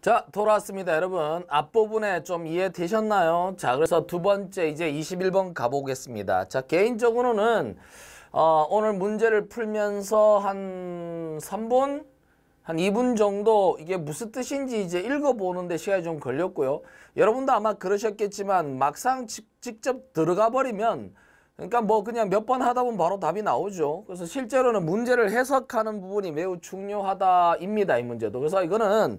자 돌아왔습니다 여러분 앞부분에 좀 이해되셨나요 자 그래서 두 번째 이제 21번 가보겠습니다 자 개인적으로는 어, 오늘 문제를 풀면서 한 3분 한 2분 정도 이게 무슨 뜻인지 이제 읽어보는데 시간이 좀 걸렸고요 여러분도 아마 그러셨겠지만 막상 직접 직 들어가 버리면 그러니까 뭐 그냥 몇 번 하다 보면 바로 답이 나오죠. 그래서 실제로는 문제를 해석하는 부분이 매우 중요하다입니다. 이 문제도. 그래서 이거는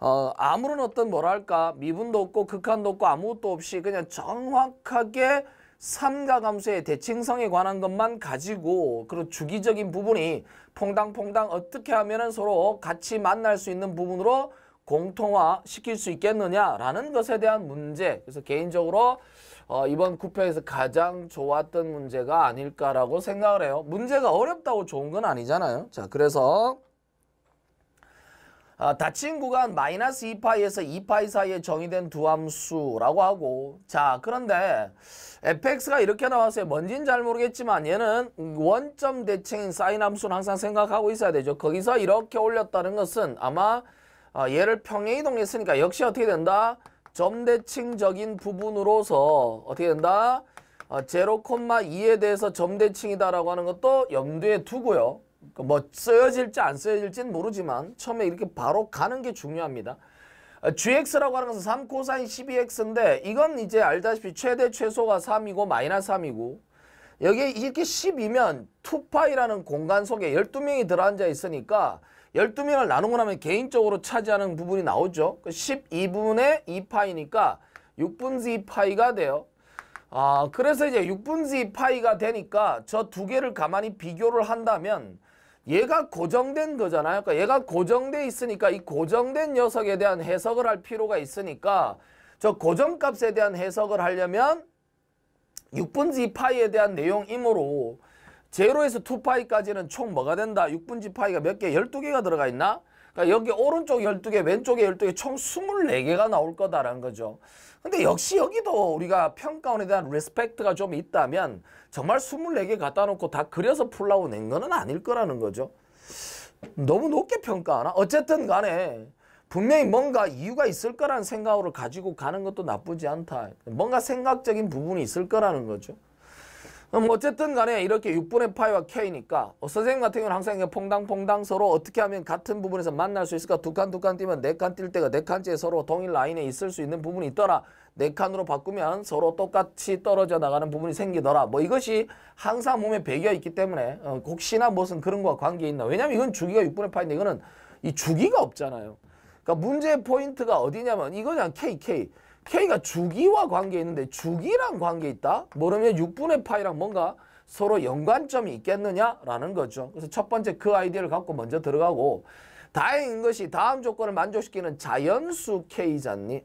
어, 아무런 어떤 뭐랄까 미분도 없고 극한도 없고 아무것도 없이 그냥 정확하게 삼가함수의 대칭성에 관한 것만 가지고 그런 주기적인 부분이 퐁당퐁당 어떻게 하면 은 서로 같이 만날 수 있는 부분으로 공통화시킬 수 있겠느냐라는 것에 대한 문제 그래서 개인적으로 어, 이번 쿠페에서 가장 좋았던 문제가 아닐까라고 생각을 해요 문제가 어렵다고 좋은 건 아니잖아요 자 그래서 아, 닫힌 구간 마이너스 2파이에서 2파이 사이에 정의된 두 함수라고 하고 자 그런데 fx가 이렇게 나왔어요. 뭔진 잘 모르겠지만 얘는 원점 대칭인 사인 함수는 항상 생각하고 있어야 되죠. 거기서 이렇게 올렸다는 것은 아마 아, 얘를 평행 이동했으니까 역시 어떻게 된다? 점 대칭적인 부분으로서 어떻게 된다? 어, 아, 0,2에 대해서 점 대칭이다라고 하는 것도 염두에 두고요. 그러니까 뭐 쓰여질지 안 쓰여질지는 모르지만 처음에 이렇게 바로 가는 게 중요합니다. 아, gx라고 하는 것은 3 코사인 12x인데 이건 이제 알다시피 최대 최소가 3이고 마이너스 3이고 여기에 이렇게 10이면 2파이라는 공간 속에 12명이 들어앉아 있으니까 12명을 나누고 나면 개인적으로 차지하는 부분이 나오죠. 12분의 그 2파이니까 6분지 2파이가 돼요. 아, 그래서 이제 6분지 2파이가 되니까 저 두 개를 가만히 비교를 한다면 얘가 고정된 거잖아요. 그러니까 얘가 고정돼 있으니까 이 고정된 녀석에 대한 해석을 할 필요가 있으니까 저 고정값에 대한 해석을 하려면 6분지 파이에 대한 내용이므로 제로에서 2파이까지는 총 뭐가 된다? 6분지 파이가 몇 개? 12개가 들어가 있나? 그러니까 여기 오른쪽 12개, 왼쪽에 12개 총 24개가 나올 거다라는 거죠. 근데 역시 여기도 우리가 평가원에 대한 리스펙트가좀 있다면 정말 24개 갖다 놓고 다 그려서 풀라고 낸 거는 아닐 거라는 거죠. 너무 높게 평가하나? 어쨌든 간에 분명히 뭔가 이유가 있을 거라는 생각으로 가지고 가는 것도 나쁘지 않다. 뭔가 생각적인 부분이 있을 거라는 거죠. 그럼 어, 뭐 어쨌든 간에 이렇게 6분의 파이와 k니까 어, 선생님 같은 경우는 항상 이게 퐁당퐁당 서로 어떻게 하면 같은 부분에서 만날 수 있을까 두 칸 두 칸 뛰면 네 칸 뛸 때가 네 칸째 서로 동일 라인에 있을 수 있는 부분이 있더라 네 칸으로 바꾸면 서로 똑같이 떨어져 나가는 부분이 생기더라 뭐 이것이 항상 몸에 배겨 있기 때문에 어, 혹시나 무슨 그런 거와 관계 있나 왜냐면 이건 주기가 6분의 파인데 이거는 이 주기가 없잖아요 그러니까 문제의 포인트가 어디냐면 이거 그냥 k k K가 주기와 관계 있는데 주기랑 관계 있다? 모르면 6분의 파이랑 뭔가 서로 연관점이 있겠느냐라는 거죠. 그래서 첫 번째 그 아이디어를 갖고 먼저 들어가고 다행인 것이 다음 조건을 만족시키는 자연수 K잖니.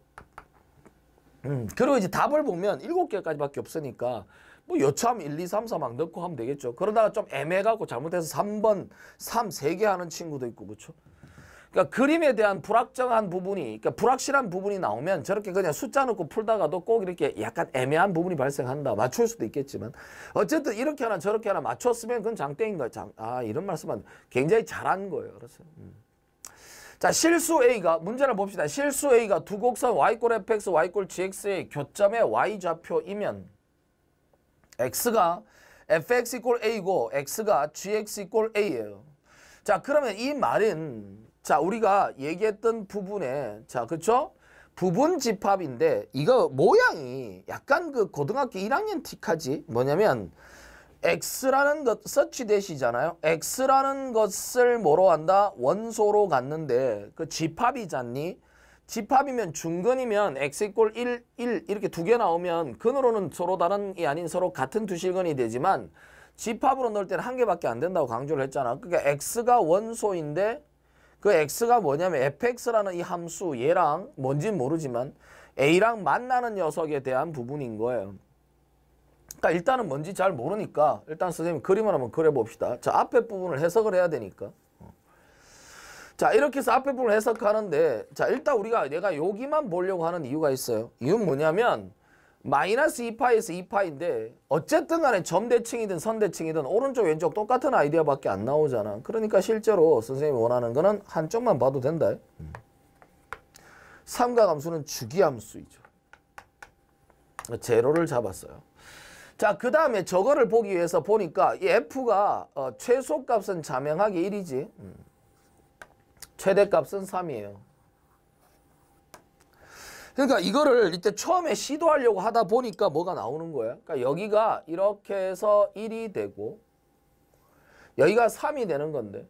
음, 그리고 이제 답을 보면 일곱 개까지밖에 없으니까 뭐요참 1, 2, 3, 4 막 넣고 하면 되겠죠. 그러다가 좀애매해갖고 잘못해서 3번, 3, 3개 하는 친구도 있고 그렇죠. 그러니까 그림에 대한 불확정한 부분이 그러니까 불확실한 부분이 나오면 저렇게 그냥 숫자 넣고 풀다가도 꼭 이렇게 약간 애매한 부분이 발생한다. 맞출 수도 있겠지만 어쨌든 이렇게 하나 저렇게 하나 맞췄으면 그건 장땡인 거예 장, 아 이런 말씀은 굉장히 잘한 거예요. 그래서 그렇죠? 음. 자 실수 A가 문제를 봅시다. 실수 A가 두 곡선 Y골 fx, Y골 gx의 교점의 Y좌표이면 x가 fx 이꼴 a고 x가 gx 이꼴 a예요. 자 그러면 이 말은 자, 우리가 얘기했던 부분에 자, 그렇죠? 부분 집합인데 이거 모양이 약간 그 고등학교 1학년 티하지 뭐냐면 x라는 것 서치대시잖아요. x라는 것을 뭐로 한다? 원소로 갔는데 그 집합이잖니? 집합이면 중근이면 x 이꼴 1, 1 이렇게 두 개 나오면 근으로는 서로 다른 이 아닌 서로 같은 두 실근이 되지만 집합으로 넣을 때는 한 개밖에 안 된다고 강조를 했잖아. 그러니까 x가 원소인데 그 x가 뭐냐면 fx라는 이 함수 얘랑 뭔진 모르지만 a랑 만나는 녀석에 대한 부분인 거예요. 그러니까 일단은 뭔지 잘 모르니까 일단 선생님 그림을 한번 그려봅시다. 자 앞에 부분을 해석을 해야 되니까. 자 이렇게 해서 앞에 부분을 해석하는데 자 일단 우리가 내가 여기만 보려고 하는 이유가 있어요. 이유는 뭐냐면 마이너스 2파에서 2파인데 어쨌든 간에 점대칭이든 선대칭이든 오른쪽 왼쪽 똑같은 아이디어밖에 안 나오잖아. 그러니까 실제로 선생님이 원하는 거는 한쪽만 봐도 된다. 음. 삼각함수는 주기함수이죠. 제로를 잡았어요. 자, 그 다음에 저거를 보기 위해서 보니까 이 F가 어, 최소값은 자명하게 1이지. 음. 최대값은 3이에요. 그러니까 이거를 이때 처음에 시도하려고 하다 보니까 뭐가 나오는 거야. 그러니까 여기가 이렇게 해서 1이 되고 여기가 3이 되는 건데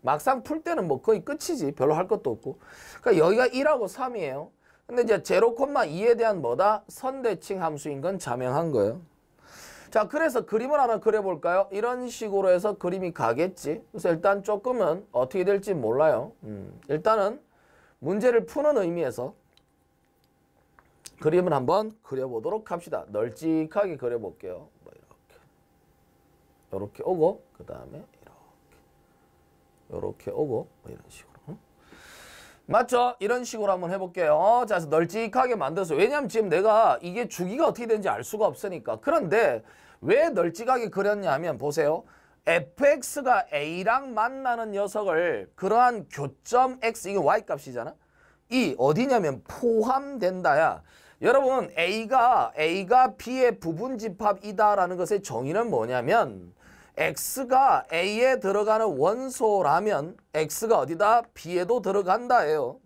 막상 풀 때는 뭐 거의 끝이지. 별로 할 것도 없고. 그러니까 여기가 1하고 3이에요. 근데 이제 제로 콤마 2에 대한 뭐다? 선대칭 함수인 건 자명한 거예요. 자, 그래서 그림을 하나 그려볼까요? 이런 식으로 해서 그림이 가겠지. 그래서 일단 조금은 어떻게 될지 몰라요. 음, 일단은 문제를 푸는 의미에서 그림을 한번 그려보도록 합시다. 널찍하게 그려볼게요. 뭐 이렇게. 이렇게 오고 그 다음에 이렇게. 이렇게 오고 뭐 이런 식으로. 응? 맞죠? 이런 식으로 한번 해볼게요. 어, 자, 그래서 널찍하게 만들어서 왜냐면 지금 내가 이게 주기가 어떻게 되는지 알 수가 없으니까. 그런데 왜 널찍하게 그렸냐면 하 보세요. fx가 a랑 만나는 녀석을 그러한 교점 x 이게 y 값이잖아. 이 어디냐면 포함된다야. 여러분 A가 A가 B의 부분 집합이다라는 것의 정의는 뭐냐면 X가 A에 들어가는 원소라면 X가 어디다? B에도 들어간다예요.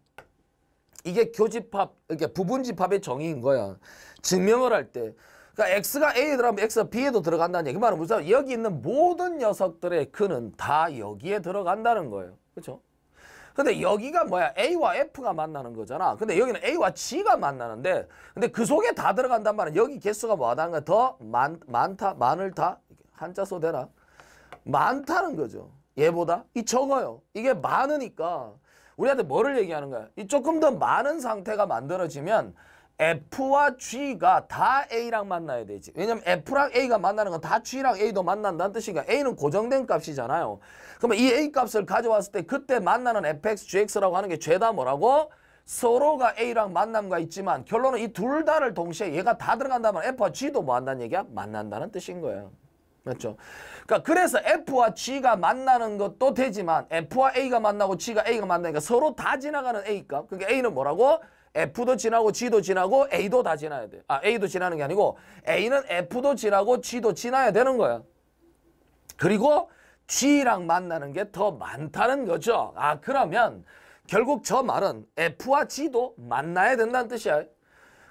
이게 교집합, 이게 부분 집합의 정의인 거야. 증명을 할 때. 그러니까 X가 A에 들어가면 X가 B에도 들어간다는 얘기 말은 무슨 여기 있는 모든 녀석들의 그는 다 여기에 들어간다는 거예요. 그렇죠? 근데 여기가 뭐야? A와 F가 만나는 거잖아. 근데 여기는 A와 G가 만나는데 근데 그 속에 다 들어간단 말은 여기 개수가 뭐하다는 거야? 더 많, 많다, 많을다? 한자소 되나? 많다는 거죠. 얘보다 이 적어요. 이게 많으니까 우리한테 뭐를 얘기하는 거야? 이 조금 더 많은 상태가 만들어지면 F와 G가 다 A랑 만나야 되지. 왜냐면 F랑 A가 만나는 건 다 G랑 A도 만난다는 뜻이니까 A는 고정된 값이잖아요. 그러면 이 A 값을 가져왔을 때 그때 만나는 fx, gx라고 하는 게 죄다 뭐라고? 서로가 A랑 만남과 있지만 결론은 이 둘 다를 동시에 얘가 다 들어간다면 F와 G도 뭐 한다는 얘기야? 만난다는 뜻인 거예요. 맞죠? 그러니까 그래서 F와 G가 만나는 것도 되지만 F와 A가 만나고 G가 A가 만나니까 서로 다 지나가는 A값. 그게 그러니까 A는 뭐라고? F도 지나고 G도 지나고 A도 다 지나야 돼. 아, A도 지나는 게 아니고 A는 F도 지나고 G도 지나야 되는 거야. 그리고 G랑 만나는 게 더 많다는 거죠. 아, 그러면 결국 저 말은 F와 G도 만나야 된다는 뜻이야.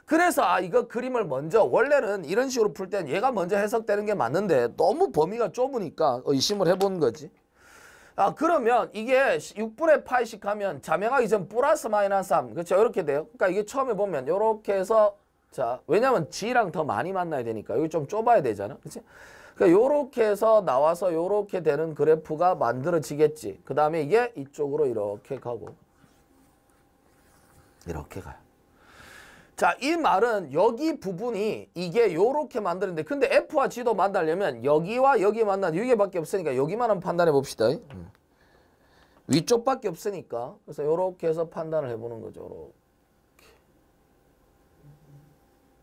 그래서 아 이거 그림을 먼저 원래는 이런 식으로 풀 땐 얘가 먼저 해석되는 게 맞는데 너무 범위가 좁으니까 의심을 해보 거지. 아 그러면 이게 6분의 8씩 하면 자명하 이젠 플러스 마이너스 3 그렇죠 이렇게 돼요 그러니까 이게 처음에 보면 이렇게 해서 자 왜냐면 g랑 더 많이 만나야 되니까 여기 좀 좁아야 되잖아 그치 그러니까 이렇게 해서 나와서 이렇게 되는 그래프가 만들어지겠지 그 다음에 이게 이쪽으로 이렇게 가고 이렇게 가요 자, 이 말은 여기 부분이 이게 요렇게 만드는데 근데 F와 G도 만나려면 여기와 여기 만난 여기밖에 없으니까 여기만 한번 판단해 봅시다. 음. 위쪽밖에 없으니까 그래서 요렇게 해서 판단을 해보는 거죠.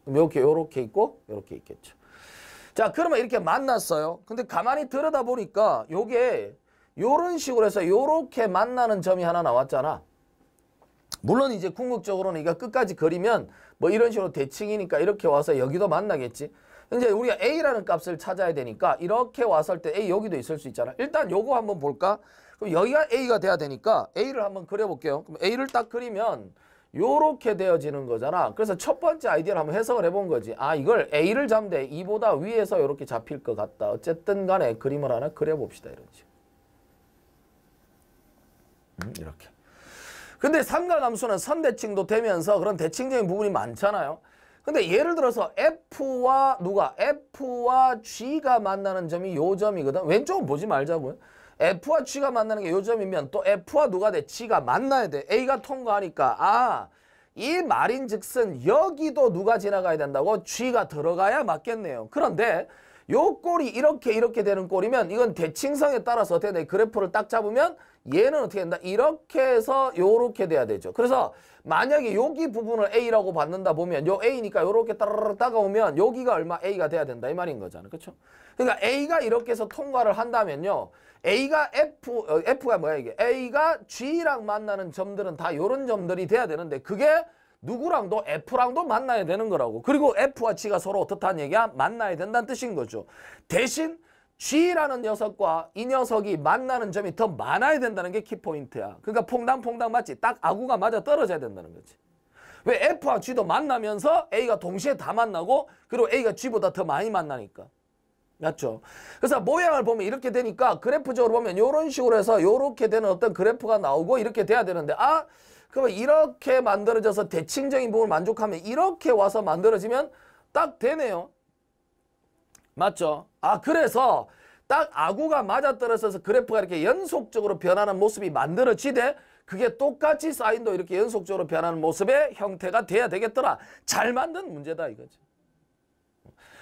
요렇게. 요렇게 요렇게 있고 요렇게 있겠죠. 자, 그러면 이렇게 만났어요. 근데 가만히 들여다보니까 요게 요런 식으로 해서 요렇게 만나는 점이 하나 나왔잖아. 물론 이제 궁극적으로는 이가 끝까지 그리면 뭐 이런 식으로 대칭이니까 이렇게 와서 여기도 만나겠지. 이제 우리가 A라는 값을 찾아야 되니까 이렇게 왔을 때 A 여기도 있을 수 있잖아. 일단 요거 한번 볼까? 그럼 여기가 A가 돼야 되니까 A를 한번 그려볼게요. 그럼 A를 딱 그리면 요렇게 되어지는 거잖아. 그래서 첫 번째 아이디어를 한번 해석을 해본 거지. 아 이걸 A를 잡는데 보다 위에서 이렇게 잡힐 것 같다. 어쨌든 간에 그림을 하나 그려봅시다. 이런 식 음, 이렇게. 근데 삼갈함수는 선대칭도 되면서 그런 대칭적인 부분이 많잖아요. 근데 예를 들어서 F와 누가 F와 G가 만나는 점이 요 점이거든. 왼쪽은 보지 말자고요. F와 G가 만나는 게 요 점이면 또 F와 누가 돼? G가 만나야 돼. A가 통과하니까 아, 이 말인 즉슨 여기도 누가 지나가야 된다고? G가 들어가야 맞겠네요. 그런데 요 꼴이 이렇게 이렇게 되는 꼴이면 이건 대칭성에 따라서 어떻게 돼? 그래프를 딱 잡으면 얘는 어떻게 된다? 이렇게 해서 요렇게 돼야 되죠. 그래서 만약에 여기 부분을 A라고 받는다 보면 요 A니까 요렇게 따르르 따가오면 여기가 얼마 A가 돼야 된다 이 말인 거잖아요. 그쵸 그러니까 A가 이렇게 해서 통과를 한다면요. A가 F, 어, F가 뭐야 이게? A가 G랑 만나는 점들은 다 요런 점들이 돼야 되는데 그게 누구랑도 F랑도 만나야 되는 거라고. 그리고 F와 G가 서로 어떻다는 얘기야? 만나야 된다는 뜻인 거죠. 대신 C라는 녀석과 이 녀석이 만나는 점이 더 많아야 된다는 게 키포인트야. 그러니까 퐁당퐁당 맞지? 딱 아구가 맞아 떨어져야 된다는 거지. 왜 F와 G도 만나면서 A가 동시에 다 만나고 그리고 A가 G보다 더 많이 만나니까. 맞죠? 그래서 모양을 보면 이렇게 되니까 그래프적으로 보면 이런 식으로 해서 이렇게 되는 어떤 그래프가 나오고 이렇게 돼야 되는데 아 그러면 이렇게 만들어져서 대칭적인 부분을 만족하면 이렇게 와서 만들어지면 딱 되네요. 맞죠? 아 그래서 딱 아구가 맞아떨어져서 그래프가 이렇게 연속적으로 변하는 모습이 만들어지되 그게 똑같이 사인도 이렇게 연속적으로 변하는 모습의 형태가 돼야 되겠더라. 잘 만든 문제다 이거죠.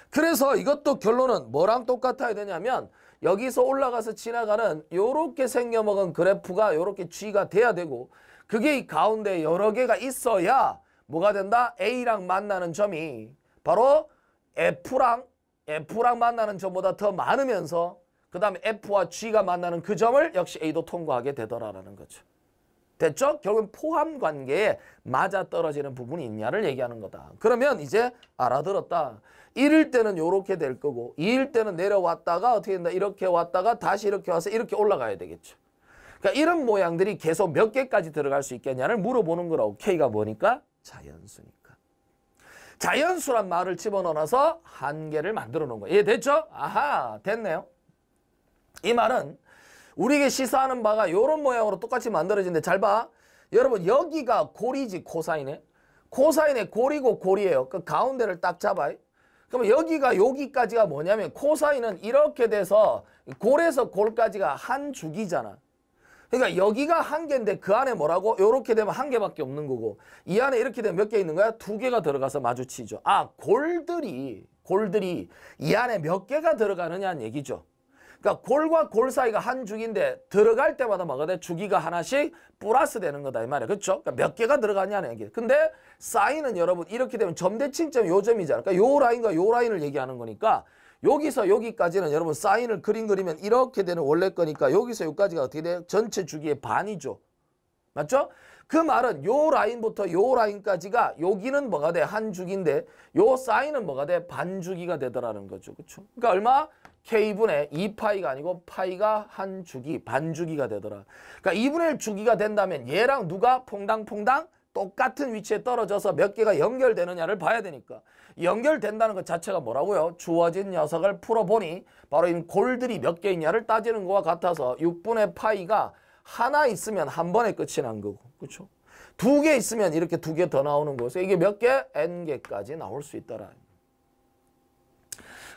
그래서 이것도 결론은 뭐랑 똑같아야 되냐면 여기서 올라가서 지나가는 요렇게 생겨먹은 그래프가 요렇게 G가 돼야 되고 그게 이 가운데 여러 개가 있어야 뭐가 된다? A랑 만나는 점이 바로 F랑 F랑 만나는 점보다 더 많으면서 그 다음에 F와 G가 만나는 그 점을 역시 A도 통과하게 되더라라는 거죠. 됐죠? 결국은 포함 관계에 맞아떨어지는 부분이 있냐를 얘기하는 거다. 그러면 이제 알아들었다. 1일 때는 이렇게 될 거고 2일 때는 내려왔다가 어떻게 된다. 이렇게 왔다가 다시 이렇게 와서 이렇게 올라가야 되겠죠. 그러니까 이런 모양들이 계속 몇 개까지 들어갈 수 있겠냐를 물어보는 거라고 K가 뭐니까? 자연수니까. 자연수란 말을 집어넣어서 한계를 만들어 놓은 거예요. 이해됐죠? 아하 됐네요. 이 말은 우리에게 시사하는 바가 이런 모양으로 똑같이 만들어지데잘 봐. 여러분 여기가 고리지 코사인에. 코사인의 고리고 고리예요. 그 가운데를 딱 잡아요. 그러면 여기가 여기까지가 뭐냐면 코사인은 이렇게 돼서 골에서 골까지가 한 주기잖아. 그러니까 여기가 한 개인데 그 안에 뭐라고? 이렇게 되면 한 개밖에 없는 거고 이 안에 이렇게 되면 몇 개 있는 거야? 두 개가 들어가서 마주치죠. 아 골들이 골들이 이 안에 몇 개가 들어가느냐는 얘기죠. 그러니까 골과 골 사이가 한 줄인데 들어갈 때마다 뭐가 돼? 주기가 하나씩 플러스 되는 거다 이 말이야. 그렇죠? 그러니까 몇 개가 들어가냐는 얘기. 근데 사인은 여러분 이렇게 되면 점대칭점 요 점이잖아. 그러니까 요 라인과 요 라인을 얘기하는 거니까 여기서 여기까지는 여러분 사인을 그림 그리면 이렇게 되는 원래 거니까 여기서 여기까지가 어떻게 돼요? 전체 주기의 반이죠. 맞죠? 그 말은 요 라인부터 요 라인까지가 여기는 뭐가 돼? 한 주기인데 요 사인은 뭐가 돼? 반 주기가 되더라는 거죠. 그렇죠? 그러니까 얼마? K분의 2파이가 아니고 파이가 한 주기, 반 주기가 되더라. 그러니까 2분의 1 주기가 된다면 얘랑 누가 퐁당퐁당 똑같은 위치에 떨어져서 몇 개가 연결되느냐를 봐야 되니까 연결된다는 것 자체가 뭐라고요? 주어진 녀석을 풀어보니 바로 이 골들이 몇 개 있냐를 따지는 것과 같아서 6분의 파이가 하나 있으면 한 번에 끝이 난 거고 그렇죠? 두 개 있으면 이렇게 두 개 더 나오는 거고 이게 몇 개? n개까지 나올 수 있더라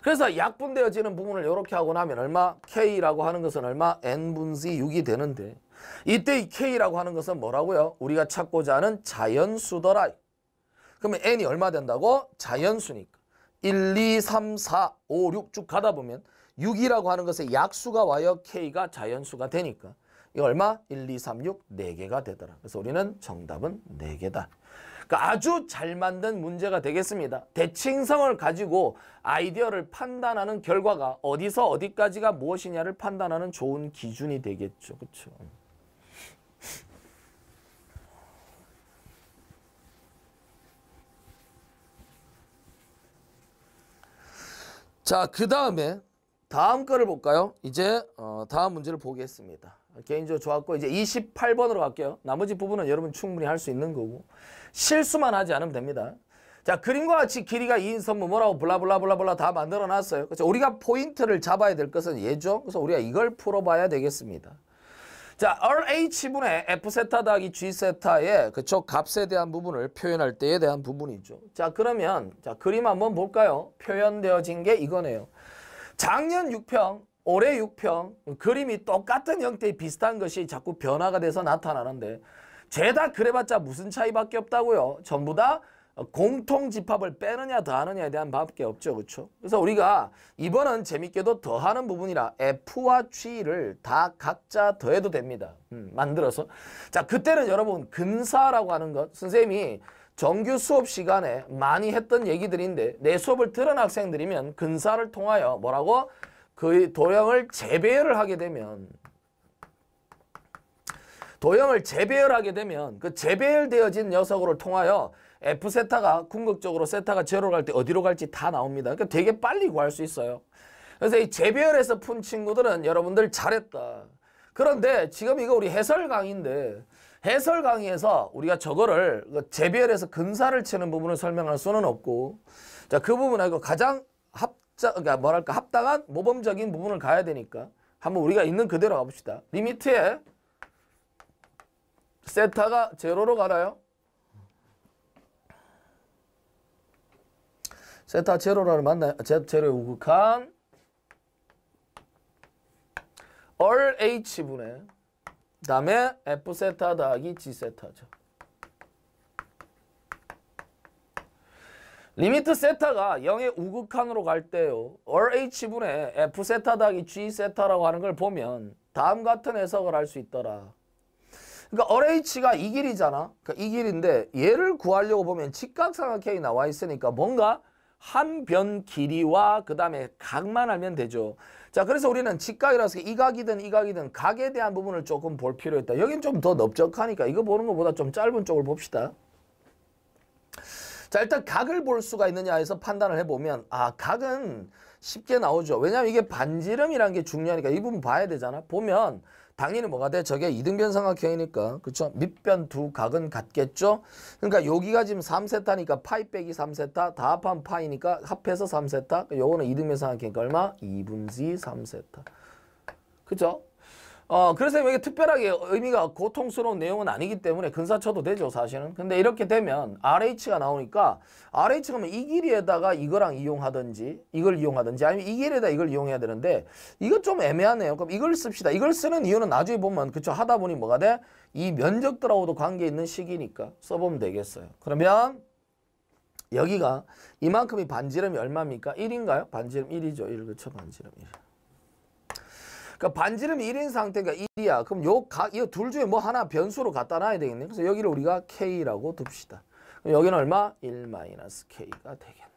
그래서 약분되어지는 부분을 이렇게 하고 나면 얼마? k라고 하는 것은 얼마? n 분지 6이 되는데 이때 이 K라고 하는 것은 뭐라고요? 우리가 찾고자 하는 자연수더라. 그러면 N이 얼마 된다고? 자연수니까. 1, 2, 3, 4, 5, 6 쭉 가다 보면 6이라고 하는 것의 약수가 와요. K가 자연수가 되니까. 이 얼마? 1, 2, 3, 6, 4개가 되더라. 그래서 우리는 정답은 4개다. 그러니까 아주 잘 만든 문제가 되겠습니다. 대칭성을 가지고 아이디어를 판단하는 결과가 어디서 어디까지가 무엇이냐를 판단하는 좋은 기준이 되겠죠. 그렇죠. 자, 그 다음에 다음 거를 볼까요? 이제 어, 다음 문제를 보겠습니다. 개인적으로 좋았고 이제 28번으로 갈게요. 나머지 부분은 여러분 충분히 할 수 있는 거고 실수만 하지 않으면 됩니다. 자 그림과 같이 길이가 2인선무 뭐라고 블라블라블라블라 다 만들어놨어요. 그렇죠? 우리가 포인트를 잡아야 될 것은 예죠 그래서 우리가 이걸 풀어봐야 되겠습니다. 자, RH분의 F세타 더하기 G세타의 그쵸 값에 대한 부분을 표현할 때에 대한 부분이죠. 자, 그러면 자 그림 한번 볼까요? 표현되어진 게 이거네요. 작년 6평, 올해 6평 그림이 똑같은 형태의 비슷한 것이 자꾸 변화가 돼서 나타나는데 죄다 그래봤자 무슨 차이밖에 없다고요. 전부 다 공통 집합을 빼느냐 더하느냐에 대한 밖에 없죠. 그렇죠? 그래서 우리가 이번은 재밌게도 더하는 부분이라 F와 G를 다 각자 더해도 됩니다. 음, 만들어서. 자, 그때는 여러분 근사라고 하는 것 선생님이 정규 수업 시간에 많이 했던 얘기들인데 내 수업을 들은 학생들이면 근사를 통하여 뭐라고? 그 도형을 재배열을 하게 되면 도형을 재배열하게 되면 그 재배열되어진 녀석으로 통하여 F세타가 궁극적으로 세타가 제로로 갈 때 어디로 갈지 다 나옵니다. 그러니까 되게 빨리 구할 수 있어요. 그래서 이 재배열에서 푼 친구들은 여러분들 잘했다. 그런데 지금 이거 우리 해설 강의인데 해설 강의에서 우리가 저거를 그 재배열에서 근사를 치는 부분을 설명할 수는 없고 자 그 부분하고 가장 합자 그러니까 뭐랄까 합당한 모범적인 부분을 가야 되니까 한번 우리가 있는 그대로 가봅시다. 리미트에 세타가 제로로 가나요? 세타 제로라는 만나 제로의 우극한 RH분의 다음에 F세타 더하기 G세타죠. 리미트 세타가 0의 우극한으로 갈 때요. RH분의 F세타 더하기 G세타라고 하는 걸 보면 다음 같은 해석을 할 수 있더라. 그러니까 RH가 이 길이잖아. 그러니까 이 길인데 얘를 구하려고 보면 직각삼각형이 나와 있으니까 뭔가 한변 길이와 그 다음에 각만 알면 되죠. 자 그래서 우리는 직각이라서 이 각이든 이 각이든 각에 대한 부분을 조금 볼 필요 가 있다. 여긴 좀 더 넓적하니까 이거 보는 것보다 좀 짧은 쪽을 봅시다. 자 일단 각을 볼 수가 있느냐 해서 판단을 해보면 아 각은 쉽게 나오죠. 왜냐하면 이게 반지름이라는 게 중요하니까 이 부분 봐야 되잖아. 보면 당연히 뭐가 돼? 저게 이등변 삼각형이니까 그렇 밑변 두 각은 같겠죠? 그러니까 여기가 지금 3세타니까 파이 빼기 3세타 다 합한 파이니까 합해서 3세타 그러니까 요거는 이등변 삼각형이니까 얼마? 2분지 3세타 그렇 어, 그래서 이게 특별하게 의미가 고통스러운 내용은 아니기 때문에 근사 쳐도 되죠, 사실은. 근데 이렇게 되면 RH가 나오니까 RH가 면이 길이에다가 이거랑 이용하든지 이걸 이용하든지 아니면 이 길에다 이걸 이용해야 되는데 이거 좀 애매하네요. 그럼 이걸 씁시다. 이걸 쓰는 이유는 나중에 보면 그쵸 하다 보니 뭐가 돼? 이 면적들하고도 관계 있는 식이니까 써보면 되겠어요. 그러면 여기가 이만큼이 반지름이 얼마입니까? 1인가요? 반지름 1이죠. 1 그쵸? 반지름 1. 그러니까 반지름 1인 상태가 1이야. 그럼 요이둘 중에 뭐 하나 변수로 갖다 놔야 되겠네. 그래서 여기를 우리가 k라고 둡시다. 여기는 얼마? 1-k가 되겠네.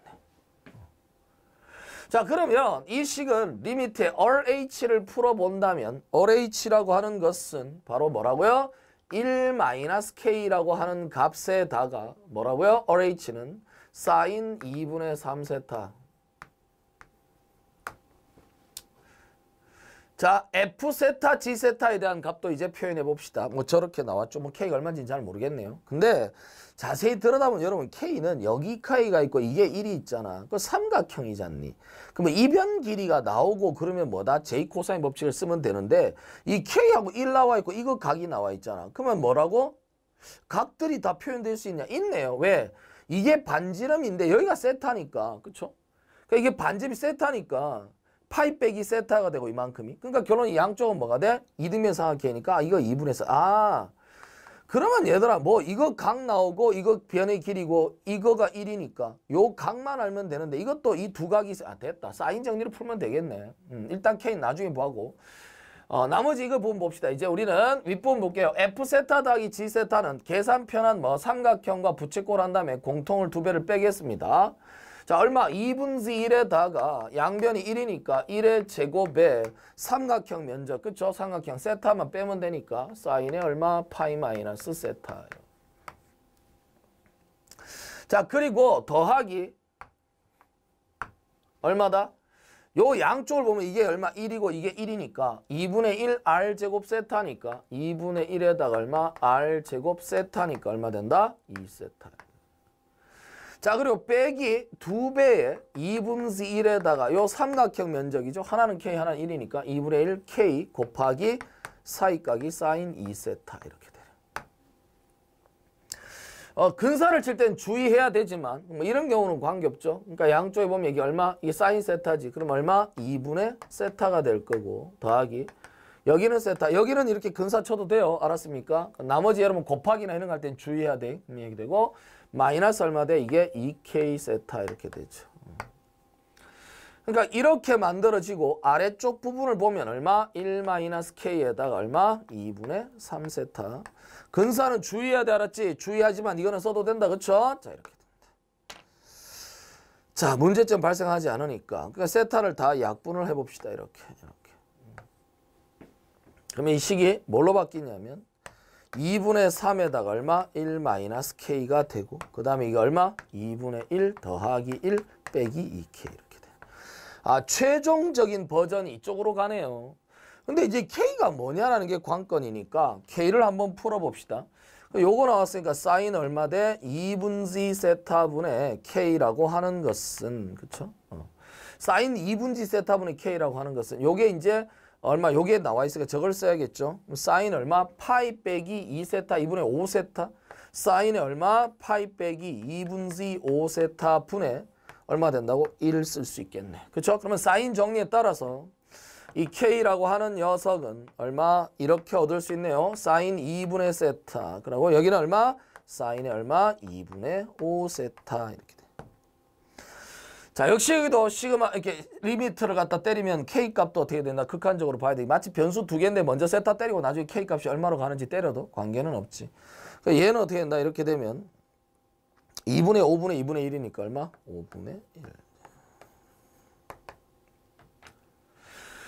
자 그러면 이 식은 리미트의 RH를 풀어본다면 RH라고 하는 것은 바로 뭐라고요? 1-K라고 하는 값에다가 뭐라고요? RH는 사인 2분의 3세타 자, f 세타, g 세타에 대한 값도 이제 표현해 봅시다. 뭐 저렇게 나왔죠. 뭐 k가 얼마인지잘 모르겠네요. 근데 자세히 들여다보면 여러분 k는 여기 k가 있고 이게 1이 있잖아. 그 삼각형이잖니. 그러면 이변 길이가 나오고 그러면 뭐다? j 코사인 법칙을 쓰면 되는데 이 k하고 1 나와 있고 이거 각이 나와 있잖아. 그러면 뭐라고? 각들이 다 표현될 수 있냐? 있네요. 왜? 이게 반지름인데 여기가 세타니까. 그쵸 그러니까 이게 반지름이 세타니까 파이 빼기 세타가 되고 이만큼이. 그러니까 결론이 양쪽은 뭐가 돼? 이등변 사각형이니까 아, 이거 2분에서 아 그러면 얘들아 뭐 이거 각 나오고 이거 변의 길이고 이거가 1이니까 요 각만 알면 되는데 이것도 이 두 각이 아 됐다. 사인 정리를 풀면 되겠네. 음, 일단 K는 나중에 뭐하고 어, 나머지 이거 부분 봅시다. 이제 우리는 윗부분 볼게요. F세타 더하기 G세타는 계산 편한 뭐 삼각형과 부채꼴 한 다음에 공통을 두 배를 빼겠습니다. 자, 얼마? 2분지 1에다가 양변이 1이니까 1의 제곱에 삼각형 면적, 그쵸? 삼각형 세타만 빼면 되니까 사인에 얼마? 파이 마이너스 세타예요. 자, 그리고 더하기 얼마다? 요 양쪽을 보면 이게 얼마 1이고 이게 1이니까 2분의 1 r제곱 세타니까 2분의 1에다가 얼마 r제곱 세타니까 얼마 된다? 2세타 자 그리고 빼기 두배의 2분의 1에다가 요 삼각형 면적이죠. 하나는 k 하나는 1이니까 2분의 1k 곱하기 사이각이 사인 2세타 이렇게 돼요. 어, 근사를 칠 땐 주의해야 되지만 뭐 이런 경우는 관계없죠. 그러니까 양쪽에 보면 이게 얼마? 이게 사인 세타지. 그럼 얼마? 2분의 세타가 될 거고 더하기 여기는 세타, 여기는 이렇게 근사 쳐도 돼요. 알았습니까? 그러니까 나머지 여러분 곱하기나 이런 거 할 땐 주의해야 돼. 이 얘기 되고 마이너스 얼마 돼? 이게 2K 세타 이렇게 되죠. 그러니까 이렇게 만들어지고 아래쪽 부분을 보면 얼마? 1-k에다가 얼마? 2분의 3세타. 근사는 주의해야 돼 알았지? 주의하지만 이거는 써도 된다. 그쵸? 자 이렇게 된다. 자 문제점 발생하지 않으니까. 그러니까 세타를 다 약분을 해봅시다. 이렇게. 이렇게. 그러면 이 식이 뭘로 바뀌냐면 2분의 3에다가 얼마? 1 마이너스 k가 되고 그 다음에 이게 얼마? 2분의 1 더하기 1 빼기 2k 이렇게 돼. 아 최종적인 버전이 이쪽으로 가네요. 근데 이제 k가 뭐냐라는 게 관건이니까 k를 한번 풀어봅시다. 요거 나왔으니까 사인 얼마 돼? 2분지 세타분의 k라고 하는 것은 그쵸? 어. 사인 2분지 세타분의 k라고 하는 것은 요게 이제 얼마 여기에 나와 있으니까 저걸 써야겠죠. 사인 얼마? 파이 빼기 2세타 2분의 5세타. 사인에 얼마? 파이 빼기 2분의 5세타 분의 얼마 된다고? 1쓸수 있겠네. 그렇죠? 그러면 사인 정리에 따라서 이 K라고 하는 녀석은 얼마? 이렇게 얻을 수 있네요. 사인 2분의 세타. 그리고 여기는 얼마? 사인에 얼마? 2분의 5세타. 이렇게. 자 역시 여기도 시그마 이렇게 리미트를 갖다 때리면 k 값도 어떻게 된다 극한적으로 봐야 돼 마치 변수 두 개인데 먼저 세타 때리고 나중에 k 값이 얼마로 가는지 때려도 관계는 없지 그니까 얘는 어떻게 된다 이렇게 되면 2분의 5분의 2분의 1이니까 얼마? 5분의 1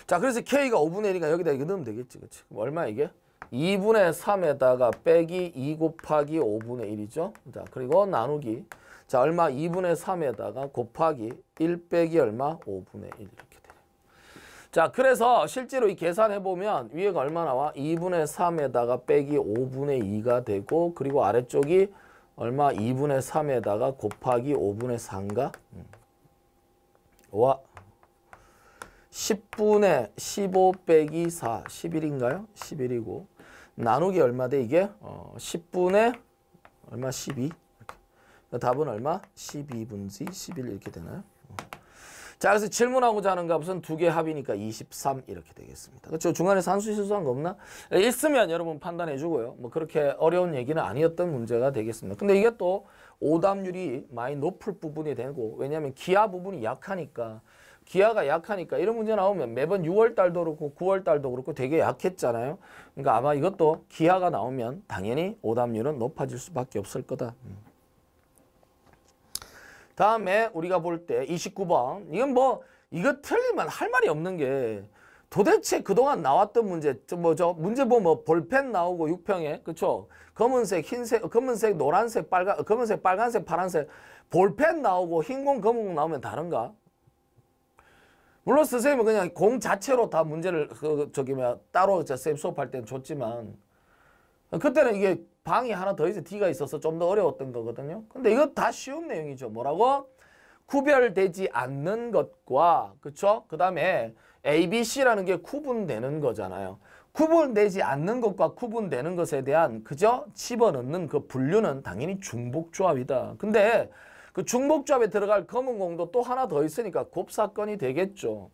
자, 그래서 K가 5분의 1이니까 여기다 이거 넣으면 되겠지. 그치? 얼마 이게? 2분의 3에다가 빼기 2 곱하기 5분의 1이죠. 자, 그리고 나누기 자, 얼마 2분의 3에다가 곱하기 1 빼기 얼마 5분의 1 이렇게 되네요. 자, 그래서 실제로 이 계산해보면 위에가 얼마 나와? 2분의 3에다가 빼기 5분의 2가 되고 그리고 아래쪽이 얼마 2분의 3에다가 곱하기 5분의 3가 음. 와 10분의 15 빼기 4 11인가요? 11이고 나누기 얼마 돼 이게? 어, 10분의 얼마 12? 그 답은 얼마? 12분지 11 이렇게 되나요? 어. 자 그래서 질문하고자 하는 값은 두 개 합이니까 23 이렇게 되겠습니다. 그렇죠? 중간에 산수 실수한 거 없나? 예, 있으면 여러분 판단해 주고요. 뭐 그렇게 어려운 얘기는 아니었던 문제가 되겠습니다. 근데 이게 또 오답률이 많이 높을 부분이 되고 왜냐하면 기하 부분이 약하니까 기하가 약하니까 이런 문제 나오면 매번 6월 달도 그렇고 9월 달도 그렇고 되게 약했잖아요. 그러니까 아마 이것도 기하가 나오면 당연히 오답률은 높아질 수밖에 없을 거다. 음. 다음에 우리가 볼 때 29번 이건 뭐 이거 틀리면 할 말이 없는 게 도대체 그동안 나왔던 문제 뭐저 문제보면 뭐 볼펜 나오고 6평에 그쵸 검은색 흰색 검은색 노란색 빨간 어, 검은색 빨간색 파란색 볼펜 나오고 흰공 검은공 나오면 다른가 물론 선생님은 그냥 공 자체로 다 문제를 그 저기 뭐야 따로 저쌤 수업할 때는 줬지만 그때는 이게 방이 하나 더 있어 D가 있어서 좀 더 어려웠던 거거든요. 근데 이거 다 쉬운 내용이죠. 뭐라고? 구별되지 않는 것과 그쵸? 그 다음에 A, B, C라는 게 구분되는 거잖아요. 구분되지 않는 것과 구분되는 것에 대한 그저 집어넣는 그 분류는 당연히 중복조합이다. 근데 그 중복조합에 들어갈 검은공도 또 하나 더 있으니까 곱사건이 되겠죠.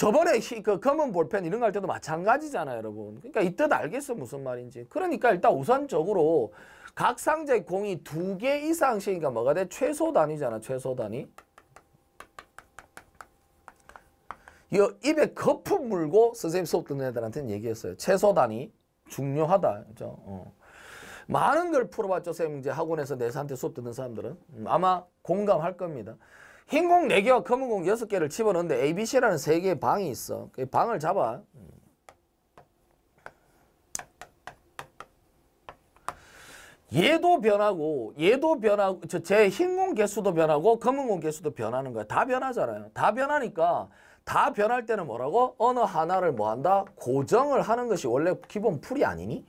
저번에 희, 그 검은 볼펜 이런 거 할 때도 마찬가지잖아요, 여러분. 그러니까 이뜻 알겠어, 무슨 말인지. 그러니까 일단 우선적으로 각 상자의 공이 두 개 이상씩이니까 뭐가 돼? 최소 단위잖아, 최소 단위. 이 입에 거품 물고 선생님 수업 듣는 애들한테는 얘기했어요. 최소 단위 중요하다. 그죠? 어. 많은 걸 풀어봤죠, 선생님. 이제 학원에서 내사한테 수업 듣는 사람들은. 음, 아마 공감할 겁니다. 흰공 4개와 검은 공 6개를 집어넣는데 ABC라는 3개의 방이 있어. 그 방을 잡아. 음. 얘도 변하고 얘도 변하고 제 흰 공 개수도 변하고 검은 공 개수도 변하는 거야. 다 변하잖아요. 다 변하니까 다 변할 때는 뭐라고? 어느 하나를 뭐한다? 고정을 하는 것이 원래 기본 풀이 아니니?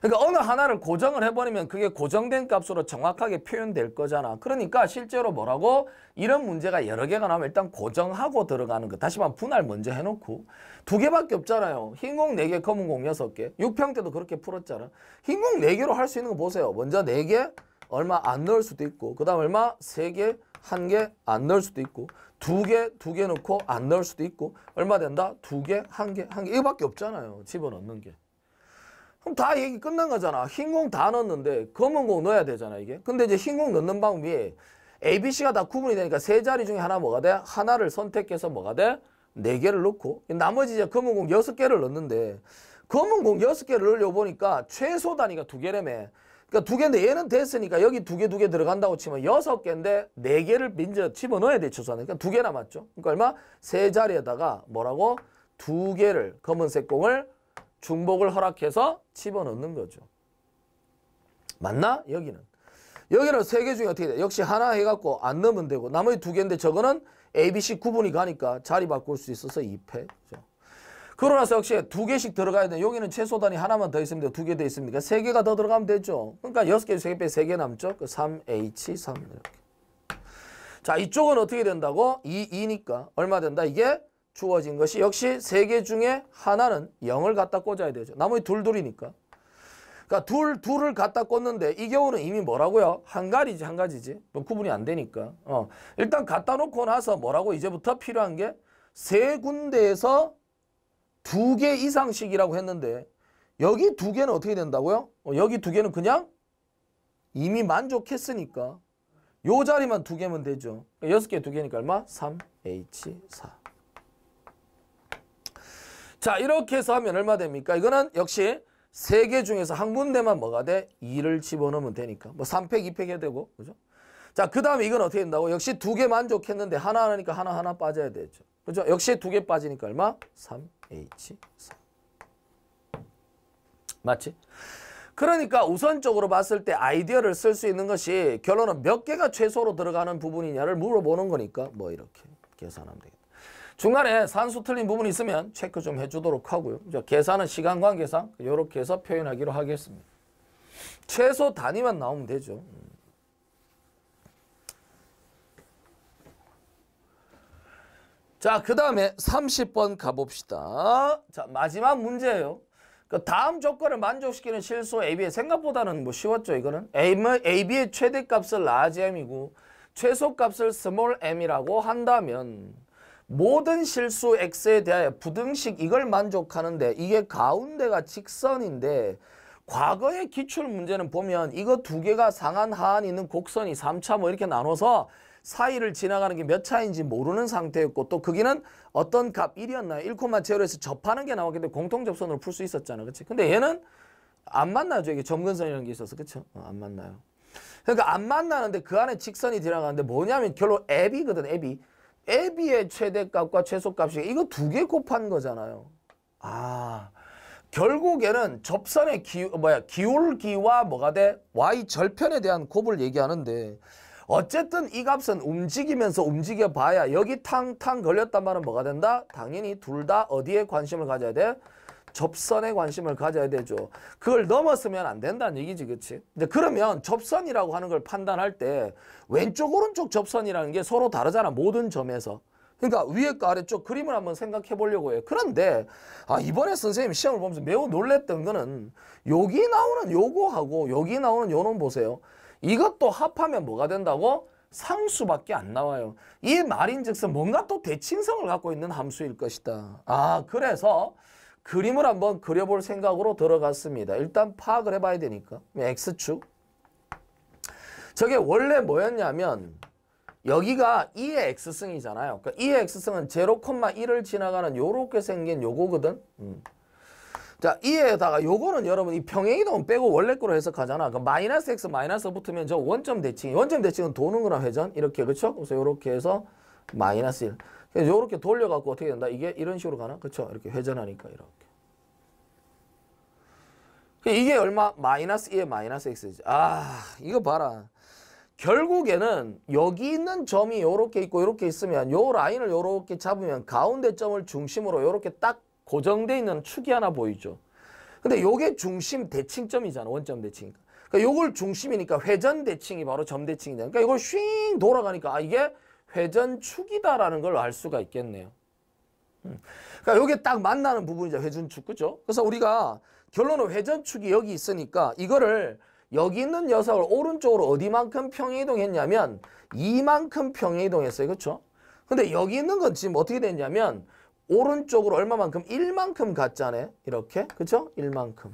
그러니까 어느 하나를 고정을 해버리면 그게 고정된 값으로 정확하게 표현될 거잖아. 그러니까 실제로 뭐라고? 이런 문제가 여러 개가 나오면 일단 고정하고 들어가는 거. 다시 말하 분할 먼저 해놓고. 두 개밖에 없잖아요. 흰 공 4개, 검은 공 6개. 6평 때도 그렇게 풀었잖아. 흰 공 4개로 할 수 있는 거 보세요. 먼저 4개 얼마 안 넣을 수도 있고 그 다음 얼마 3개, 1개 안 넣을 수도 있고 두 개, 두 개 넣고 안 넣을 수도 있고 얼마 된다? 두 개, 한 개, 한 개. 이거밖에 없잖아요. 집어넣는 게. 그럼 다 얘기 끝난 거잖아. 흰 공 다 넣었는데 검은 공 넣어야 되잖아 이게. 근데 이제 흰 공 넣는 방 위에 A, B, C가 다 구분이 되니까 세 자리 중에 하나 뭐가 돼? 하나를 선택해서 뭐가 돼? 네 개를 넣고 나머지 이제 검은 공 여섯 개를 넣는데 검은 공 여섯 개를 넣어 보니까 최소 단위가 두 개라며. 그러니까 두 개인데 얘는 됐으니까 여기 두 개 두 개 들어간다고 치면 여섯 개인데 네 개를 민저 집어넣어야 돼 최소한. 그러니까 두 개 남았죠. 그러니까 얼마? 세 자리에다가 뭐라고? 두 개를 검은색 공을 중복을 허락해서 집어넣는 거죠. 맞나? 여기는. 여기는 세 개 중에 어떻게 돼? 역시 하나 해갖고 안 넣으면 되고 나머지 두 개인데 저거는 ABC 구분이 가니까 자리 바꿀 수 있어서 2패. 그러나서 역시 두 개씩 들어가야 돼. 여기는 최소단이 하나만 더 있으면 돼두개 더 있습니까? 세 개가 더 들어가면 되죠. 그러니까 여섯 개, 세개 빼세개 남죠. 그 3H, 3 이렇게. 자, 이쪽은 어떻게 된다고? 2, 2니까 얼마 된다? 이게 주어진 것이 역시 세 개 중에 하나는 0을 갖다 꽂아야 되죠. 나머지 둘 둘이니까. 그러니까 둘 둘을 갖다 꽂는데 이 경우는 이미 뭐라고요? 한 가지지 한 가지지. 그럼 구분이 안 되니까. 어. 일단 갖다 놓고 나서 뭐라고 이제부터 필요한 게 세 군데에서 두 개 이상씩이라고 했는데 여기 두 개는 어떻게 된다고요? 어, 여기 두 개는 그냥 이미 만족했으니까 요 자리만 두 개면 되죠. 그러니까 여섯 개두 개니까 얼마? 3H4. 자 이렇게 해서 하면 얼마 됩니까? 이거는 역시 세 개 중에서 한 군데만 뭐가 돼? 2를 집어넣으면 되니까 뭐 3팩 2팩 해도 되고 그죠? 자그 다음에 이건 어떻게 된다고? 역시 두개 만족했는데 하나 하니까 하나 하나 빠져야 되죠. 그죠? 역시 두 개 빠지니까 얼마? 3H3 맞지? 그러니까 우선적으로 봤을 때 아이디어를 쓸 수 있는 것이 결론은 몇 개가 최소로 들어가는 부분이냐를 물어보는 거니까 뭐 이렇게 계산하면 되겠다. 중간에 산수 틀린 부분이 있으면 체크 좀 해주도록 하고요. 계산은 시간 관계상 이렇게 해서 표현하기로 하겠습니다. 최소 단위만 나오면 되죠. 자, 그 다음에 30번 가봅시다. 자, 마지막 문제예요. 그 다음 조건을 만족시키는 실수 AB의 생각보다는 뭐 쉬웠죠, 이거는. AB의 뭐 최대값을 large M이고 최소값을 small M이라고 한다면 모든 실수 x에 대하여 부등식 이걸 만족하는데 이게 가운데가 직선인데 과거의 기출 문제는 보면 이거 두 개가 상한 하한 있는 곡선이 3차 뭐 이렇게 나눠서 사이를 지나가는 게 몇 차인지 모르는 상태였고 또 크기는 어떤 값 1이었나요? 1코마 제로 해서 접하는 게 나왔기 때문에 공통접선으로 풀 수 있었잖아. 그렇지? 근데 얘는 안 만나죠. 이게 점근선이라는 게 있어서. 그렇죠? 어, 안 만나요. 그러니까 안 만나는데 그 안에 직선이 들어가는데 뭐냐면 결론 앱이거든. 앱이. 애비의 최대값과 최소값이 이거 두 개 곱한 거잖아요. 아 결국에는 접선의 기, 뭐야, 기울기와 뭐가 돼? y 절편에 대한 곱을 얘기하는데 어쨌든 이 값은 움직이면서 움직여 봐야 여기 탕탕 걸렸단 말은 뭐가 된다? 당연히 둘 다 어디에 관심을 가져야 돼? 접선에 관심을 가져야 되죠. 그걸 넘었으면 안 된다는 얘기지, 그치? 근데 그러면 접선이라고 하는 걸 판단할 때 왼쪽, 오른쪽 접선이라는 게 서로 다르잖아, 모든 점에서. 그러니까 위에과 아래쪽 그림을 한번 생각해 보려고 해요. 그런데 아 이번에 선생님 시험을 보면서 매우 놀랬던 거는 여기 나오는 요거하고 여기 나오는 요놈 보세요. 이것도 합하면 뭐가 된다고? 상수밖에 안 나와요. 이 말인즉슨 뭔가 또 대칭성을 갖고 있는 함수일 것이다. 아 그래서 그림을 한번 그려볼 생각으로 들어갔습니다. 일단 파악을 해봐야 되니까. X축. 저게 원래 뭐였냐면 여기가 2의 X승이잖아요. 그러니까 2의 X승은 0,1을 지나가는 요렇게 생긴 요거거든. 음. 자, 2에다가 요거는 여러분 이 평행이동 빼고 원래 거로 해석하잖아. 그 마이너스 X 마이너스 붙으면 저 원점 대칭. 원점 대칭은 도는구나 회전. 이렇게 그렇죠? 그래서 요렇게 해서 마이너스 1. 요렇게 돌려갖고 어떻게 된다? 이게 이런 식으로 가나? 그렇죠? 이렇게 회전하니까 이렇게. 그러니까 이게 얼마? 마이너스 2에 마이너스 x지. 아 이거 봐라. 결국에는 여기 있는 점이 이렇게 있고 이렇게 있으면 요 라인을 이렇게 잡으면 가운데 점을 중심으로 이렇게 딱 고정돼 있는 축이 하나 보이죠. 근데 요게 중심 대칭점이잖아. 원점 대칭. 그러니까 요걸 중심이니까 회전 대칭이 바로 점 대칭이니까 그러니까 이걸 쉥 돌아가니까 아 이게 회전축이다라는 걸 알 수가 있겠네요. 음. 그러니까 요게 딱 만나는 부분이죠. 회전축. 그죠? 그래서 우리가 결론은 회전축이 여기 있으니까 이거를 여기 있는 녀석을 오른쪽으로 어디만큼 평행이동했냐면 이만큼 평행이동했어요. 그렇죠? 근데 여기 있는 건 지금 어떻게 됐냐면 오른쪽으로 얼마만큼? 1만큼 갔잖아요. 이렇게. 그렇죠? 1만큼.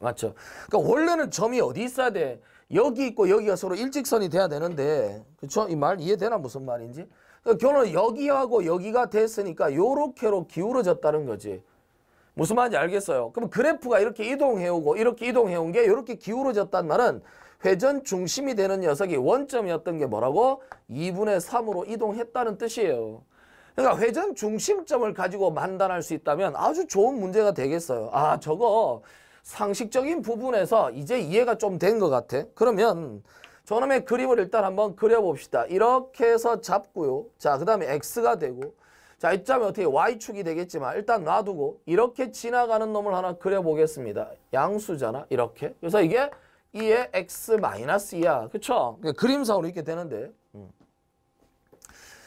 맞죠? 그러니까 원래는 점이 어디 있어야 돼? 여기 있고 여기가 서로 일직선이 돼야 되는데 그렇죠? 이 말 이해되나 무슨 말인지? 그러니까 결론은 여기하고 여기가 됐으니까 요렇게로 기울어졌다는 거지. 무슨 말인지 알겠어요. 그럼 그래프가 이렇게 이동해오고 이렇게 이동해온 게 이렇게 기울어졌단 말은 회전 중심이 되는 녀석이 원점이었던 게 뭐라고? 2분의 3으로 이동했다는 뜻이에요. 그러니까 회전 중심점을 가지고 만단할수 있다면 아주 좋은 문제가 되겠어요. 아 저거 상식적인 부분에서 이제 이해가 좀 된 것 같아. 그러면 저놈의 그림을 일단 한번 그려봅시다. 이렇게 해서 잡고요. 자, 그 다음에 X가 되고 자, 이점이 어떻게 Y축이 되겠지만 일단 놔두고 이렇게 지나가는 놈을 하나 그려보겠습니다. 양수잖아, 이렇게. 그래서 이게 2의 X-2야. 마이너스 그쵸? 그러니까 그림상으로 이렇게 되는데. 음.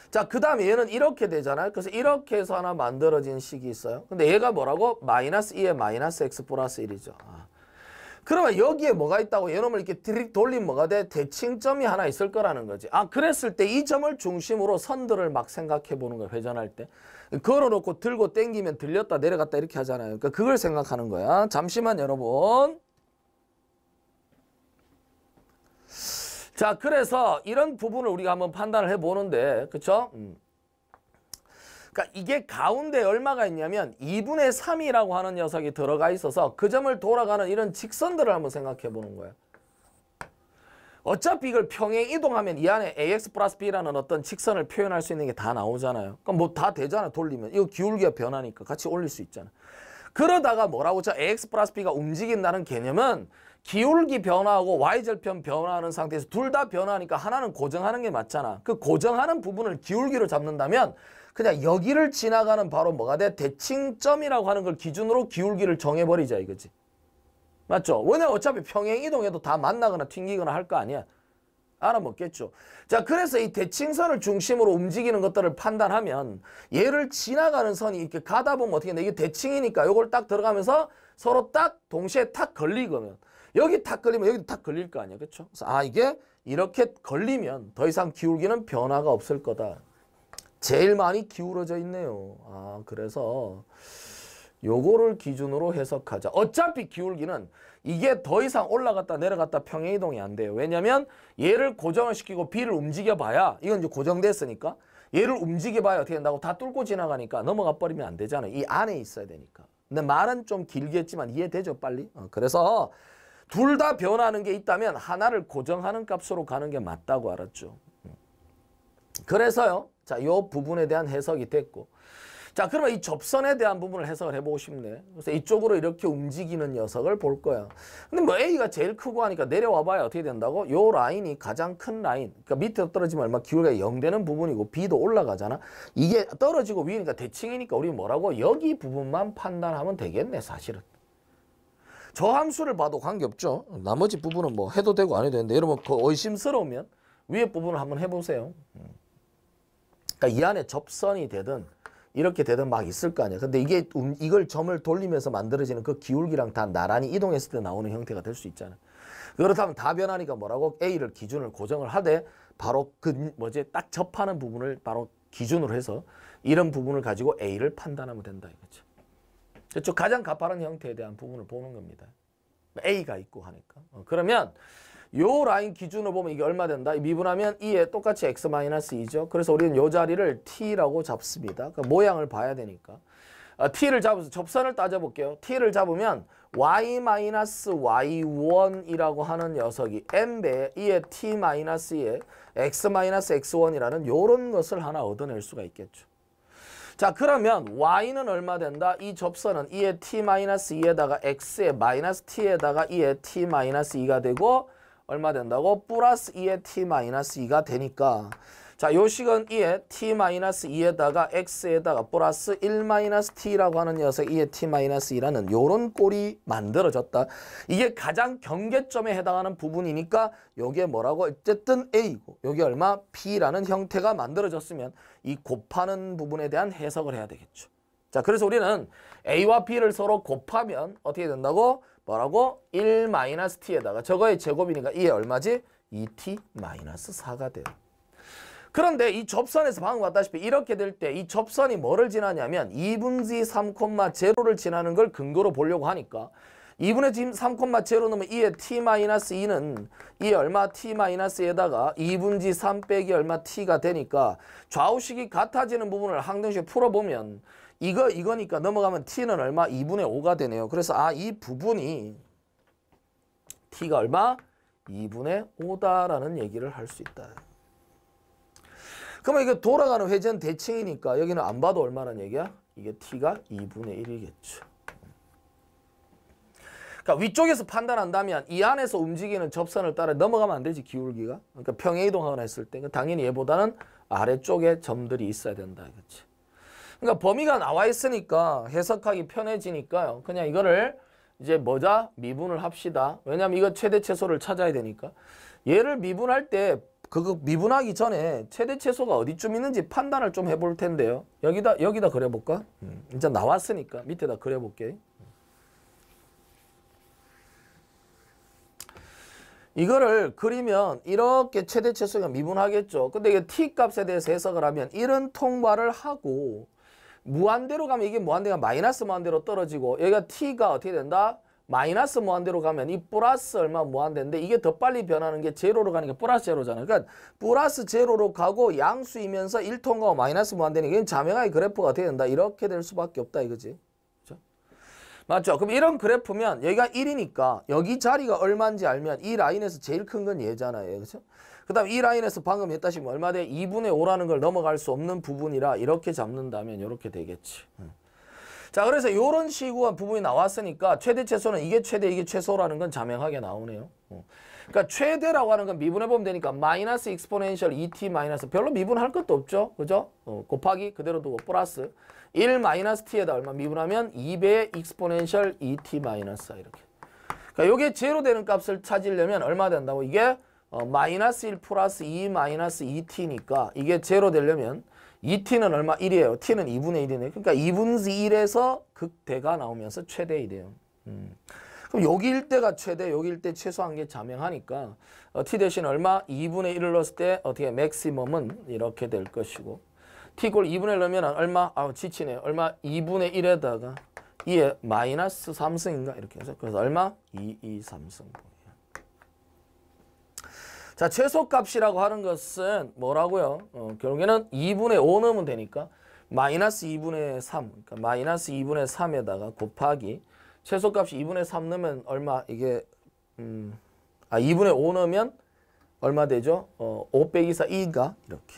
자, 그 다음에 얘는 이렇게 되잖아요. 그래서 이렇게 해서 하나 만들어진 식이 있어요. 근데 얘가 뭐라고? 마이너스 2에 마이너스 X 플러스 1이죠. 아. 그러면 여기에 뭐가 있다고 얘놈을 이렇게 드립 돌린 뭐가 돼? 대칭점이 하나 있을 거라는 거지. 아 그랬을 때 이 점을 중심으로 선들을 막 생각해 보는 거야. 회전할 때. 걸어놓고 들고 당기면 들렸다 내려갔다 이렇게 하잖아요. 그러니까 그걸 생각하는 거야. 잠시만 여러분. 자 그래서 이런 부분을 우리가 한번 판단을 해보는데 그쵸? 음. 그러니까 이게 가운데 얼마가 있냐면 2분의 3이라고 하는 녀석이 들어가 있어서 그 점을 돌아가는 이런 직선들을 한번 생각해 보는 거예요. 어차피 이걸 평행 이동하면 이 안에 ax 플러스 b라는 어떤 직선을 표현할 수 있는 게 다 나오잖아요. 그럼 뭐 다 되잖아 돌리면. 이거 기울기가 변하니까 같이 올릴 수 있잖아. 그러다가 뭐라고 쳐? ax 플러스 b가 움직인다는 개념은 기울기 변화하고 y절편 변화하는 상태에서 둘 다 변화하니까 하나는 고정하는 게 맞잖아. 그 고정하는 부분을 기울기로 잡는다면 그냥 여기를 지나가는 바로 뭐가 돼? 대칭점이라고 하는 걸 기준으로 기울기를 정해버리자 이거지. 맞죠? 왜냐 어차피 평행이동해도 다 만나거나 튕기거나 할 거 아니야. 알아먹겠죠. 자 그래서 이 대칭선을 중심으로 움직이는 것들을 판단하면 얘를 지나가는 선이 이렇게 가다 보면 어떻게 돼? 이게 대칭이니까 이걸딱 들어가면서 서로 딱 동시에 탁 걸리거든. 여기 탁 걸리면 여기도 탁 걸릴 거 아니야. 그렇죠? 아 이게 이렇게 걸리면 더 이상 기울기는 변화가 없을 거다. 제일 많이 기울어져 있네요. 아 그래서 요거를 기준으로 해석하자. 어차피 기울기는 이게 더 이상 올라갔다 내려갔다 평행이동이 안 돼요. 왜냐면 얘를 고정을 시키고 B를 움직여봐야 이건 이제 고정됐으니까 얘를 움직여봐야 어떻게 된다고 다 뚫고 지나가니까 넘어가 버리면 안 되잖아요. 이 안에 있어야 되니까. 근데 말은 좀 길겠지만 이해되죠 빨리? 어, 그래서 둘 다 변하는 게 있다면 하나를 고정하는 값으로 가는 게 맞다고 알았죠. 음. 그래서요. 자, 요 부분에 대한 해석이 됐고. 자, 그러면 이 접선에 대한 부분을 해석을 해보고 싶네. 그래서 이쪽으로 이렇게 움직이는 녀석을 볼 거야. 근데 뭐 A가 제일 크고 하니까 내려와봐야 어떻게 된다고? 요 라인이 가장 큰 라인. 그러니까 밑에 떨어지면 얼마 기울기가 0 되는 부분이고 B도 올라가잖아. 이게 떨어지고 위니까 대칭이니까 우리 뭐라고? 여기 부분만 판단하면 되겠네, 사실은. 저 함수를 봐도 관계없죠. 나머지 부분은 뭐 해도 되고 안 해도 되는데 여러분 그 의심스러우면 위에 부분을 한번 해보세요. 음. 그러니까 이 안에 접선이 되든 이렇게 되든 막 있을 거 아니야. 근데 이게 음, 이걸 점을 돌리면서 만들어지는 그 기울기랑 다 나란히 이동했을 때 나오는 형태가 될 수 있잖아. 그렇다면 다변하니까 뭐라고 A를 기준을 고정을 하되 바로 그 뭐지 딱 접하는 부분을 바로 기준으로 해서 이런 부분을 가지고 A를 판단하면 된다 이거죠. 그렇죠. 가장 가파른 형태에 대한 부분을 보는 겁니다. A가 있고 하니까. 어, 그러면 요 라인 기준으로 보면 이게 얼마 된다? 미분하면 2에 똑같이 x-2죠. 그래서 우리는 요 자리를 t라고 잡습니다. 그 모양을 봐야 되니까. 아, t를 잡아서 접선을 따져볼게요. t를 잡으면 y-y1이라고 하는 녀석이 n배 2의 t-2에 x-x1이라는 요런 것을 하나 얻어낼 수가 있겠죠. 자 그러면 y는 얼마 된다? 이 접선은 2의 t-2에다가 x의 마이너스 t에다가 2의 t-2가 되고 얼마 된다고? 플러스 2에 t 마이너스 2가 되니까 자, 요 식은 2에 t 마이너스 2에다가 x에다가 플러스 1 마이너스 t라고 하는 녀석 2에 t 마이너스 2라는 요런 꼴이 만들어졌다. 이게 가장 경계점에 해당하는 부분이니까 요게 뭐라고 어쨌든 a고 이 요게 얼마 b라는 형태가 만들어졌으면 이 곱하는 부분에 대한 해석을 해야 되겠죠. 자, 그래서 우리는 a와 b를 서로 곱하면 어떻게 된다고? 뭐라고? 1-t에다가 저거의 제곱이니까 이에 얼마지? 2t-4가 돼요. 그런데 이 접선에서 방금 봤다시피 이렇게 될 때 이 접선이 뭐를 지나냐면 2분지 3,0를 지나는 걸 근거로 보려고 하니까 2분의 3,0 넣으면 이에 t-2는 이 얼마 t-에다가 2분지3 빼기 얼마 t가 되니까 좌우식이 같아지는 부분을 항등식 에 풀어보면 이거 이거니까 넘어가면 t는 얼마? 2분의 5가 되네요. 그래서 아 이 부분이 t가 얼마? 2분의 5다라는 얘기를 할 수 있다. 그러면 이거 돌아가는 회전 대칭이니까 여기는 안 봐도 얼마란 얘기야? 이게 t가 2분의 1이겠죠. 그러니까 위쪽에서 판단한다면 이 안에서 움직이는 접선을 따라 넘어가면 안 되지 기울기가. 그러니까 평행이동하거나 했을 때 그러니까 당연히 얘보다는 아래쪽에 점들이 있어야 된다. 그렇지? 그러니까 범위가 나와 있으니까 해석하기 편해지니까요. 그냥 이거를 이제 뭐자? 미분을 합시다. 왜냐하면 이거 최대 최소를 찾아야 되니까. 얘를 미분할 때 그거 미분하기 전에 최대 최소가 어디쯤 있는지 판단을 좀 해볼 텐데요. 여기다 여기다 그려볼까? 음, 이제 나왔으니까 밑에다 그려볼게. 이거를 그리면 이렇게 최대 최소가 미분하겠죠. 근데 이게 t 값에 대해서 해석을 하면 이런 통과를 하고 무한대로 가면 이게 무한대가 마이너스 무한대로 떨어지고 여기가 t가 어떻게 된다? 마이너스 무한대로 가면 이 플러스 얼마 무한대인데 이게 더 빨리 변하는 게 제로로 가는 게 플러스 제로잖아요. 그러니까 플러스 제로로 가고 양수이면서 1통과 마이너스 무한대는 이건 자명하게 그래프가 어떻게 된다? 이렇게 될 수밖에 없다 이거지. 그렇죠? 맞죠? 그럼 이런 그래프면 여기가 1이니까 여기 자리가 얼마인지 알면 이 라인에서 제일 큰 건 얘잖아요. 그렇죠? 그 다음 이 라인에서 방금 했다시피 뭐 얼마 돼? 2분의 5라는 걸 넘어갈 수 없는 부분이라 이렇게 잡는다면 이렇게 되겠지. 자 그래서 이런 식으로 부분이 나왔으니까 최대 최소는 이게 최대 이게 최소라는 건 자명하게 나오네요. 어. 그러니까 최대라고 하는 건 미분해보면 되니까 마이너스 익스포넨셜 ET 마이너스 별로 미분할 것도 없죠. 그죠? 어, 곱하기 그대로 두고 뭐 플러스 1 마이너스 T에다 얼마 미분하면 2배 익스포넨셜 ET 마이너스 이렇게. 그러니까 이게 제로 되는 값을 찾으려면 얼마 된다고? 이게 어, 마이너스 1 플러스 2 마이너스 2t니까 이게 제로 되려면 2t는 얼마? 1이에요. t는 2분의 1이네. 그러니까 2분의 1에서 극대가 나오면서 최대이 돼요. 음. 그럼 여기일 때가 최대, 여기일 때 최소한 게 자명하니까 어, t 대신 얼마? 2분의 1을 넣었을 때 어떻게 맥시멈은 이렇게 될 것이고 t 골 2분의 1 넣으면 얼마? 아우 지치네. 얼마? 2분의 1에다가 2에 마이너스 3승인가? 이렇게 해서 그래서 얼마? 2, 2, 3승. 자, 최소값이라고 하는 것은 뭐라고요? 어, 결국에는 2분의 5 넣으면 되니까 마이너스 2분의 3, 그러니까 마이너스 2분의 3에다가 곱하기 최소값이 2분의 3 넣으면 얼마 이게 음, 아 2분의 5 넣으면 얼마 되죠? 어, 5 빼기 4, 2가 이렇게.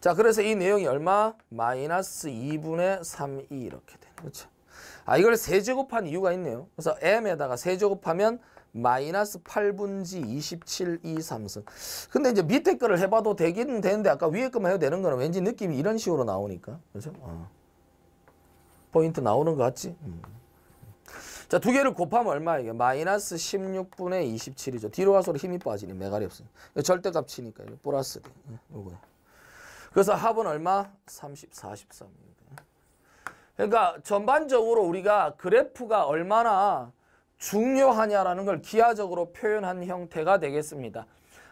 자, 그래서 이 내용이 얼마? 마이너스 2분의 3, 2 이렇게 되는 거죠. 아, 이걸 세제곱한 이유가 있네요. 그래서 m에다가 세제곱하면 마이너스 8분지 27, 2, 3승. 근데 이제 밑에 거를 해봐도 되긴 되는데 아까 위에 거만 해도 되는 거는 왠지 느낌이 이런 식으로 나오니까. 그죠? 어. 포인트 나오는 것 같지? 음. 자, 두 개를 곱하면 얼마예요? 마이너스 16분의 27이죠. 뒤로 갈서록 힘이 빠지니 메갈이 없어요. 절대값치니까 플러스 2. 요거야. 그래서 합은 얼마? 30, 43. 그러니까 전반적으로 우리가 그래프가 얼마나 중요하냐라는 걸 기하적으로 표현한 형태가 되겠습니다.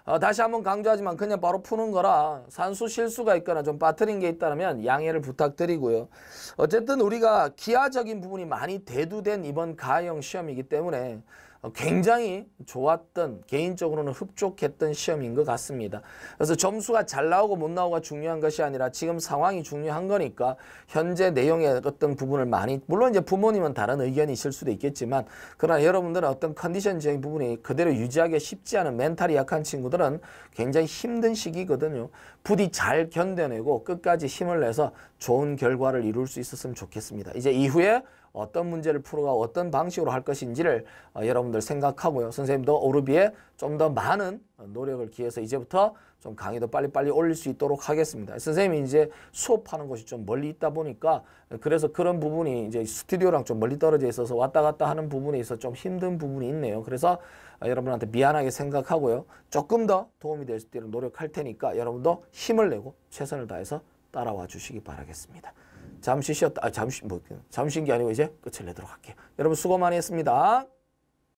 어, 다시 한번 강조하지만 그냥 바로 푸는 거라 산수 실수가 있거나 좀 빠뜨린 게 있다면 양해를 부탁드리고요. 어쨌든 우리가 기하적인 부분이 많이 대두된 이번 가형 시험이기 때문에 어, 굉장히 좋았던 개인적으로는 흡족했던 시험인 것 같습니다. 그래서 점수가 잘 나오고 못 나오고가 중요한 것이 아니라 지금 상황이 중요한 거니까 현재 내용의 어떤 부분을 많이 물론 이제 부모님은 다른 의견이 있을 수도 있겠지만 그러나 여러분들은 어떤 컨디션적인 부분이 그대로 유지하기 쉽지 않은 멘탈이 약한 친구들은 굉장히 힘든 시기거든요. 부디 잘 견뎌내고 끝까지 힘을 내서 좋은 결과를 이룰 수 있었으면 좋겠습니다. 이제 이후에 어떤 문제를 풀어가 어떤 방식으로 할 것인지를 어, 여러분들 생각하고요. 선생님도 오르비에 좀 더 많은 노력을 기해서 이제부터 좀 강의도 빨리빨리 올릴 수 있도록 하겠습니다. 선생님이 이제 수업하는 곳이 좀 멀리 있다 보니까 그래서 그런 부분이 이제 스튜디오랑 좀 멀리 떨어져 있어서 왔다 갔다 하는 부분에 있어서 좀 힘든 부분이 있네요. 그래서 어, 여러분한테 미안하게 생각하고요. 조금 더 도움이 될 수 있도록 노력할 테니까 여러분도 힘을 내고 최선을 다해서 따라와 주시기 바라겠습니다. 잠시 쉬었다. 아, 잠시 뭐 잠시인 게 아니고 이제 끝을 내도록 할게요. 여러분 수고 많이 했습니다.